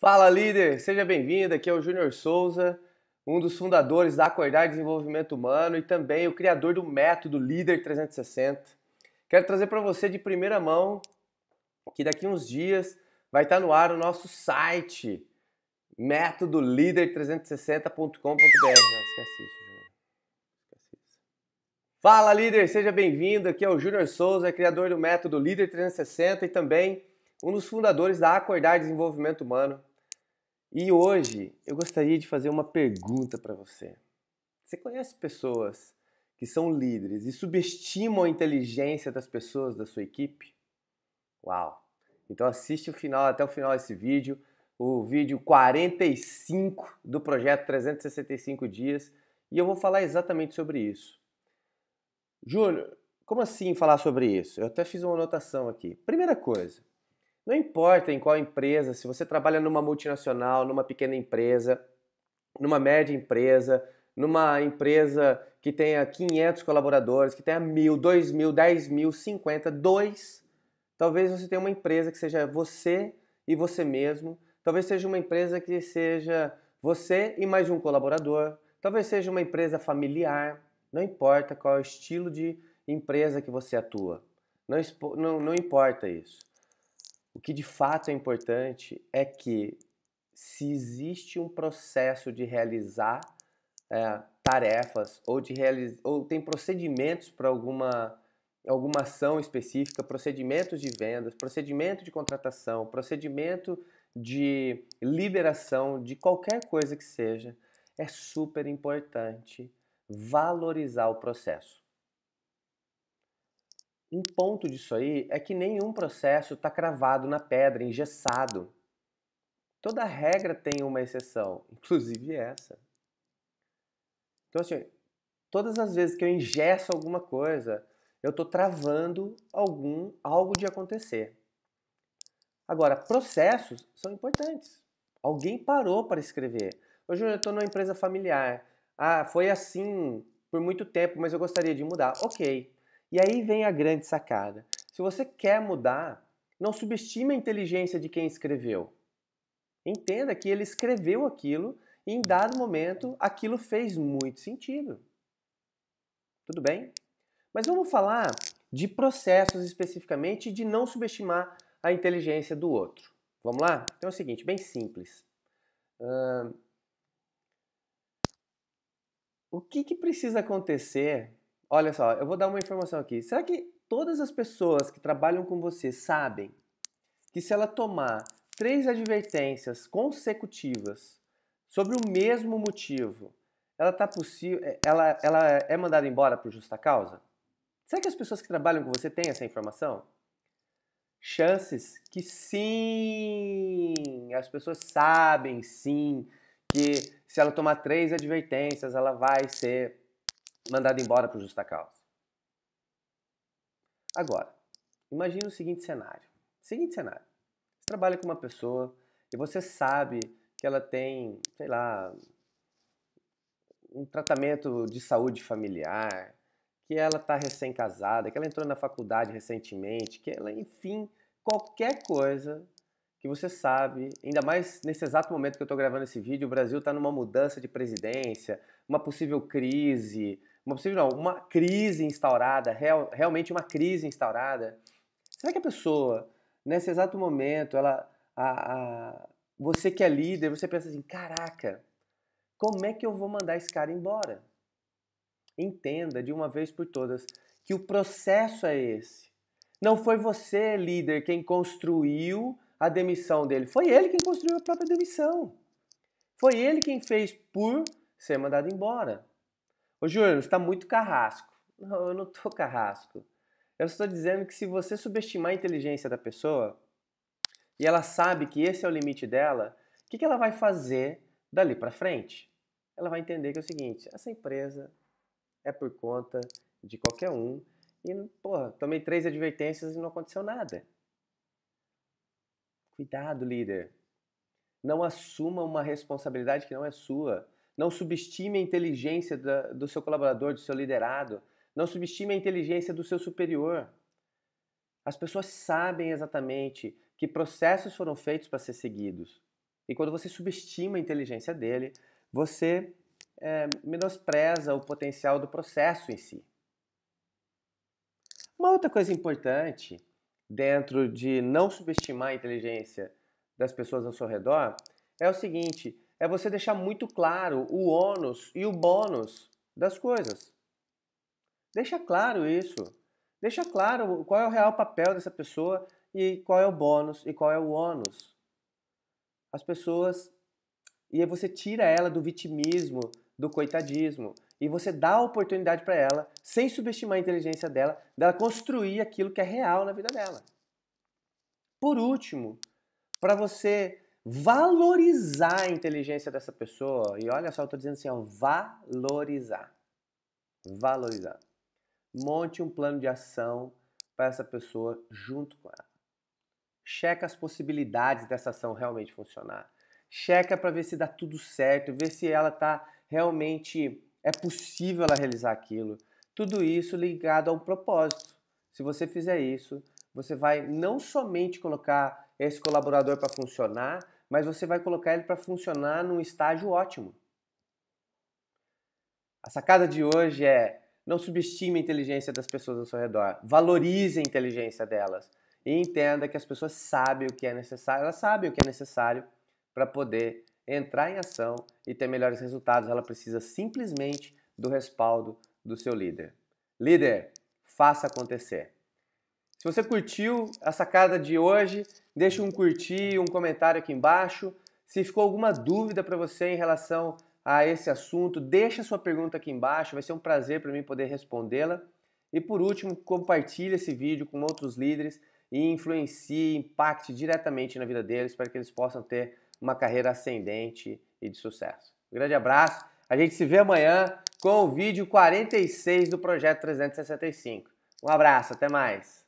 Fala líder, seja bem-vindo. Aqui é o Júnior Souza, um dos fundadores da Acordar Desenvolvimento Humano e também o criador do método Líder 360. Quero trazer para você de primeira mão que daqui uns dias vai estar tá no ar o nosso site líder 360combr Não, esquece isso, Júnior. isso. Fala líder, seja bem-vindo. Aqui é o Júnior Souza, criador do método Líder 360 e também um dos fundadores da Acordar Desenvolvimento Humano. E hoje eu gostaria de fazer uma pergunta para você. Você conhece pessoas que são líderes e subestimam a inteligência das pessoas da sua equipe? Uau! Então assiste o final até o final desse vídeo, o vídeo 45 do projeto 365 dias, e eu vou falar exatamente sobre isso. Júnior, como assim falar sobre isso? Eu até fiz uma anotação aqui. Primeira coisa, não importa em qual empresa, se você trabalha numa multinacional, numa pequena empresa, numa média empresa, numa empresa que tenha 500 colaboradores, que tenha mil, dois mil, dez mil, cinquenta, dois. Talvez você tenha uma empresa que seja você e você mesmo. Talvez seja uma empresa que seja você e mais um colaborador. Talvez seja uma empresa familiar. Não importa qual é o estilo de empresa que você atua. Não, não, não importa isso. O que de fato é importante é que se existe um processo de realizar é, tarefas ou de realizar ou tem procedimentos para alguma alguma ação específica, procedimentos de vendas, procedimento de contratação, procedimento de liberação de qualquer coisa que seja, é super importante valorizar o processo. Um ponto disso aí é que nenhum processo está cravado na pedra, engessado. Toda regra tem uma exceção, inclusive essa. Então, assim, todas as vezes que eu ingesso alguma coisa, eu estou travando algum, algo de acontecer. Agora, processos são importantes. Alguém parou para escrever. Hoje eu estou numa empresa familiar. Ah, foi assim por muito tempo, mas eu gostaria de mudar. Ok, e aí vem a grande sacada. Se você quer mudar, não subestime a inteligência de quem escreveu. Entenda que ele escreveu aquilo e em dado momento aquilo fez muito sentido. Tudo bem? Mas vamos falar de processos especificamente de não subestimar a inteligência do outro. Vamos lá? Então é o seguinte, bem simples. o que, que precisa acontecer Olha só, eu vou dar uma informação aqui. Será que todas as pessoas que trabalham com você sabem que se ela tomar três advertências consecutivas sobre o mesmo motivo, ela tá possível, é, ela, ela é mandada embora por justa causa? Será que as pessoas que trabalham com você têm essa informação? Chances que sim, as pessoas sabem sim que se ela tomar três advertências, ela vai ser mandado embora por justa causa. Agora, imagine o seguinte cenário. Seguinte cenário. Você trabalha com uma pessoa e você sabe que ela tem, sei lá, um tratamento de saúde familiar, que ela está recém-casada, que ela entrou na faculdade recentemente, que ela, enfim, qualquer coisa que você sabe, ainda mais nesse exato momento que eu estou gravando esse vídeo, o Brasil está numa mudança de presidência, uma possível crise, uma possível não, uma crise instaurada, real, realmente uma crise instaurada, será que a pessoa, nesse exato momento, ela, a, a, você que é líder, você pensa assim, caraca, como é que eu vou mandar esse cara embora? Entenda de uma vez por todas que o processo é esse. Não foi você, líder, quem construiu a demissão dele. Foi ele quem construiu a própria demissão. Foi ele quem fez por ser mandado embora. Ô Júnior, está muito carrasco. Não, eu não tô carrasco. Eu estou dizendo que se você subestimar a inteligência da pessoa e ela sabe que esse é o limite dela, o que, que ela vai fazer dali para frente? Ela vai entender que é o seguinte: essa empresa é por conta de qualquer um e, porra, tomei três advertências e não aconteceu nada. Cuidado, líder. Não assuma uma responsabilidade que não é sua. Não subestime a inteligência da, do seu colaborador, do seu liderado. Não subestime a inteligência do seu superior. As pessoas sabem exatamente que processos foram feitos para ser seguidos. E quando você subestima a inteligência dele, você é, menospreza o potencial do processo em si. Uma outra coisa importante dentro de não subestimar a inteligência das pessoas ao seu redor é o seguinte: é você deixar muito claro o ônus e o bônus das coisas. Deixa claro isso. Deixa claro qual é o real papel dessa pessoa e qual é o bônus e qual é o ônus. As pessoas. E aí você tira ela do vitimismo, do coitadismo. E você dá a oportunidade para ela, sem subestimar a inteligência dela, dela construir aquilo que é real na vida dela. Por último, para você valorizar a inteligência dessa pessoa. E olha só, eu tô dizendo assim, ó, valorizar. Valorizar. Monte um plano de ação para essa pessoa junto com ela. Checa as possibilidades dessa ação realmente funcionar. Checa para ver se dá tudo certo, ver se ela tá realmente é possível ela realizar aquilo. Tudo isso ligado a um propósito. Se você fizer isso, você vai não somente colocar esse colaborador para funcionar, mas você vai colocar ele para funcionar num estágio ótimo. A sacada de hoje é não subestime a inteligência das pessoas ao seu redor. Valorize a inteligência delas. E entenda que as pessoas sabem o que é necessário. Elas sabem o que é necessário para poder entrar em ação e ter melhores resultados. Ela precisa simplesmente do respaldo do seu líder. Líder, faça acontecer. Se você curtiu a sacada de hoje, deixa um curtir, um comentário aqui embaixo. Se ficou alguma dúvida para você em relação a esse assunto, deixa sua pergunta aqui embaixo, vai ser um prazer para mim poder respondê-la. E por último, compartilhe esse vídeo com outros líderes e influencie, impacte diretamente na vida deles para que eles possam ter uma carreira ascendente e de sucesso. Um grande abraço, a gente se vê amanhã com o vídeo 46 do Projeto 365. Um abraço, até mais!